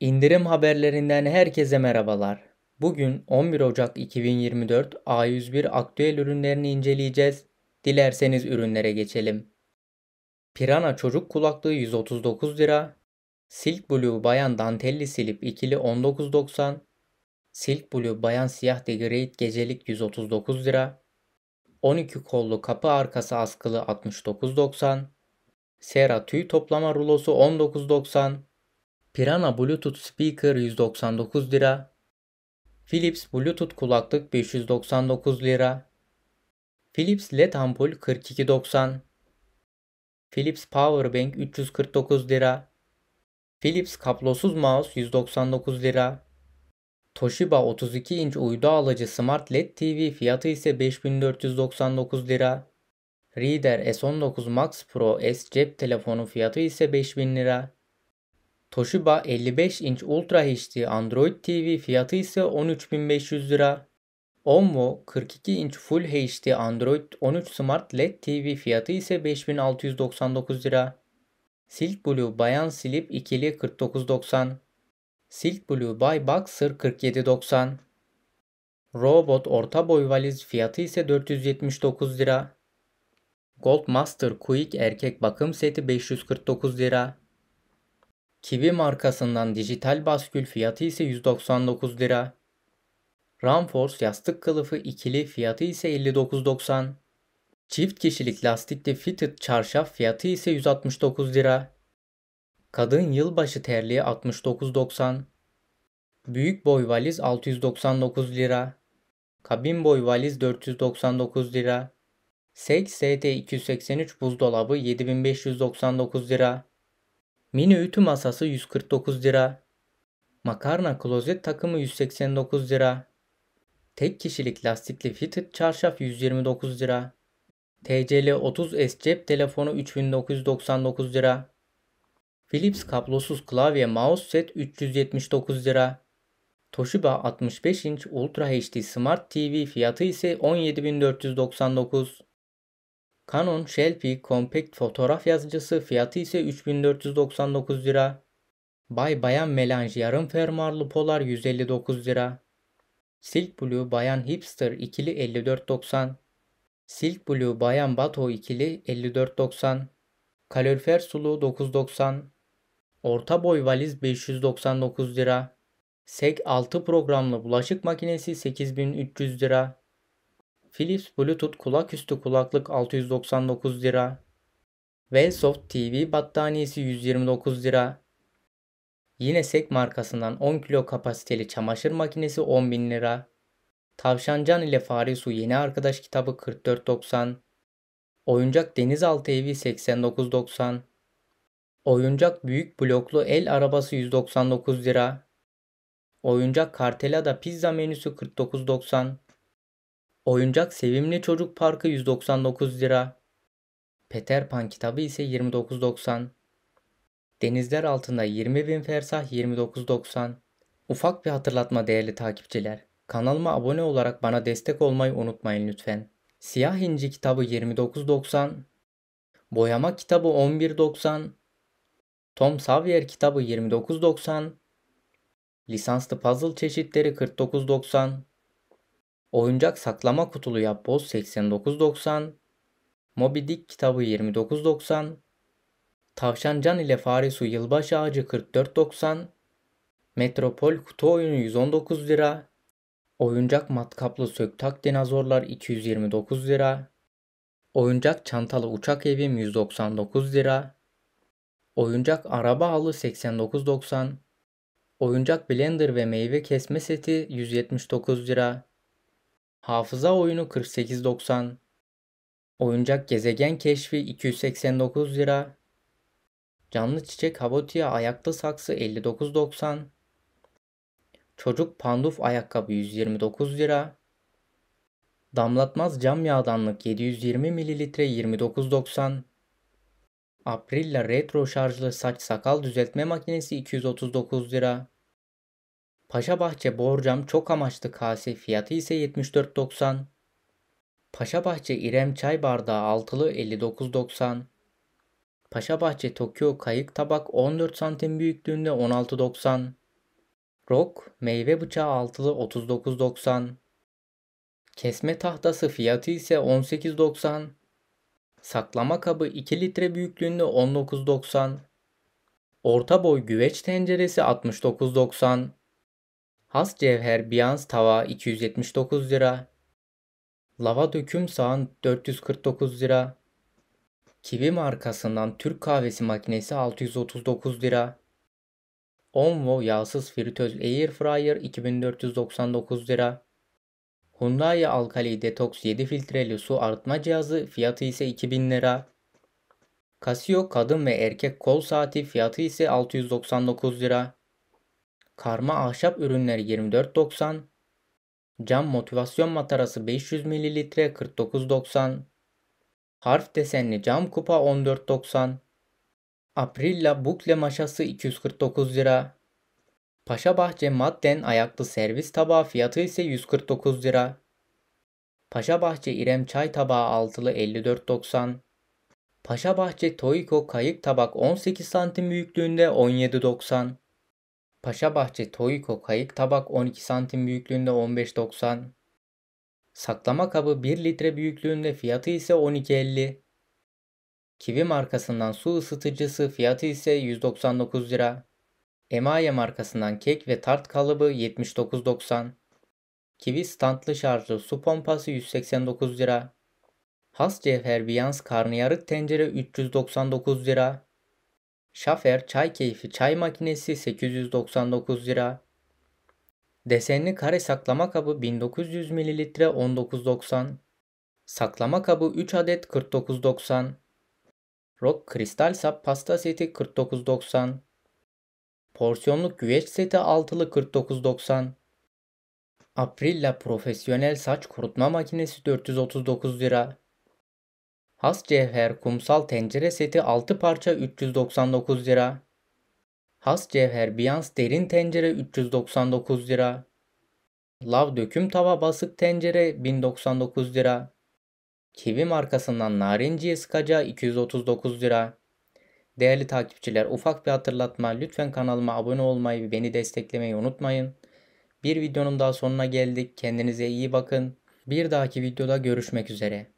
İndirim haberlerinden herkese merhabalar. Bugün 11 Ocak 2024 A101 aktüel ürünlerini inceleyeceğiz. Dilerseniz ürünlere geçelim. Pirana çocuk kulaklığı 139 lira. Silk Blue Bayan Dantelli Silip ikili 19.90. Silk Blue Bayan Siyah Degreit Gecelik 139 lira. 12 kollu kapı arkası askılı 69.90. Sera tüy toplama rulosu 19.90. Pirana Bluetooth Speaker 199 lira. Philips Bluetooth kulaklık 599 lira. Philips LED ampul 42.90. Philips Powerbank 349 lira. Philips kablosuz mouse 199 lira. Toshiba 32 inç uydu alıcı Smart LED TV fiyatı ise 5499 lira. Reader S19 Max Pro S cep telefonu fiyatı ise 5000 lira. Toshiba 55 inç Ultra HD Android TV fiyatı ise 13.500 lira. Onvo 42 inç Full HD Android 13 Smart LED TV fiyatı ise 5699 lira. Silk Blue Bayan Slip ikili 49.90 Silk Blue Bay Boxer 47.90 Robot orta boy valiz fiyatı ise 479 lira. Gold Master Quick erkek bakım seti 549 lira. Kivi markasından dijital baskül fiyatı ise 199 lira. Ramforce yastık kılıfı ikili fiyatı ise 59.90. Çift kişilik lastikli fitted çarşaf fiyatı ise 169 lira. Kadın yılbaşı terliği 69.90. Büyük boy valiz 699 lira. Kabin boy valiz 499 lira. SEG ST283 buzdolabı 7599 lira. Mini ütü masası 149 lira. Makarna klozet takımı 189 lira. Tek kişilik lastikli fitted çarşaf 129 lira. TCL 30S cep telefonu 3999 lira. Philips kablosuz klavye mouse set 379 lira. Toshiba 65 inç Ultra HD Smart TV fiyatı ise 17499. Canon Shelfie Compact fotoğraf yazıcısı fiyatı ise 3499 lira. Bay Bayan Melange yarım fermuarlı polar 159 lira. Silk Blue Bayan Hipster ikili 54.90. Silk Blue Bayan Bato ikili 54.90. Kalorifer sulu 9.90. Orta boy valiz 599 lira. Sek 6 programlı bulaşık makinesi 8300 lira. Philips Bluetooth kulaküstü kulaklık 699 lira. Wellsoft TV battaniyesi 129 lira. Yine SEK markasından 10 kilo kapasiteli çamaşır makinesi 10.000 lira. Tavşancan ile Fare Su Yeni Arkadaş kitabı 44.90. Oyuncak Denizaltı Evi 89.90. Oyuncak Büyük Bloklu El Arabası 199 lira. Oyuncak Kartelada Pizza menüsü 49.90. Oyuncak Sevimli Çocuk Parkı 199 lira. Peter Pan kitabı ise 29.90. Denizler altında 20.000 fersah 29.90. Ufak bir hatırlatma değerli takipçiler. Kanalıma abone olarak bana destek olmayı unutmayın lütfen. Siyah İnci kitabı 29.90. Boyama kitabı 11.90. Tom Sawyer kitabı 29.90. Lisanslı puzzle çeşitleri 49.90. Oyuncak Saklama Kutulu Yapboz 89.90 Moby Dick kitabı 29.90 Tavşan Can ile Fare Su Yılbaşı Ağacı 44.90 Metropol Kutu Oyunu 119 lira Oyuncak Matkaplı Söktak Dinozorlar 229 lira Oyuncak Çantalı Uçak Evim 199 lira Oyuncak Araba Halı 89.90 Oyuncak Blender ve Meyve Kesme Seti 179 lira Hafıza oyunu 48.90 Oyuncak gezegen keşfi 289 lira Canlı çiçek habotiya ayaklı saksı 59.90 Çocuk panduf ayakkabı 129 lira Damlatmaz cam yağdanlık 720 ml 29.90 Aprilla retro şarjlı saç sakal düzeltme makinesi 239 lira Paşabahçe borcam çok amaçlı kase fiyatı ise 74.90. Paşabahçe İrem çay bardağı altılı 59.90. Paşabahçe Tokyo kayık tabak 14 santim büyüklüğünde 16.90. Rock meyve bıçağı altılı 39.90. Kesme tahtası fiyatı ise 18.90. Saklama kabı 2 litre büyüklüğünde 19.90. Orta boy güveç tenceresi 69.90. Has cevher biyans tava 279 lira. Lava döküm sağan 449 lira. Kivi markasından Türk kahvesi makinesi 639 lira. Onvo yağsız fritöz air fryer 2499 lira. Hyundai Alkali Detox 7 filtreli su arıtma cihazı fiyatı ise 2000 lira. Casio kadın ve erkek kol saati fiyatı ise 699 lira. Karma ahşap ürünleri 24.90. Cam motivasyon matarası 500 ml 49.90. Harf desenli cam kupa 14.90. Aprilla bukle maşası 249 lira. Paşa Bahçe Madden ayaklı servis tabağı fiyatı ise 149 lira. Paşa Bahçe İrem çay tabağı altılı 54.90. Paşa Bahçe Toyko kayık tabak 18 santim büyüklüğünde 17.90. Paşabahçe Toyko kayık tabak 12 santim büyüklüğünde 15.90. Saklama kabı 1 litre büyüklüğünde fiyatı ise 12.50. Kivi markasından su ısıtıcısı fiyatı ise 199 lira. Emaye markasından kek ve tart kalıbı 79.90. Kivi standlı şarjlı su pompası 189 lira. Has cevher Beyans karnıyarık tencere 399 lira. Şafer Çay Keyfi Çay Makinesi 899 lira. Desenli kare saklama kabı 1900 ml 19.90. Saklama kabı 3 adet 49.90. Rock kristal sap pasta seti 49.90. Porsiyonluk güveç seti altılı 49.90. Aprilla profesyonel saç kurutma makinesi 439 lira. Has cevher kumsal tencere seti 6 parça 399 lira. Has cevher biyans derin tencere 399 lira. Lav döküm tava basık tencere 1099 lira. Kivi markasından narinciye sıkacağı 239 lira. Değerli takipçiler ufak bir hatırlatma lütfen kanalıma abone olmayı ve beni desteklemeyi unutmayın. Bir videonun daha sonuna geldik. Kendinize iyi bakın. Bir dahaki videoda görüşmek üzere.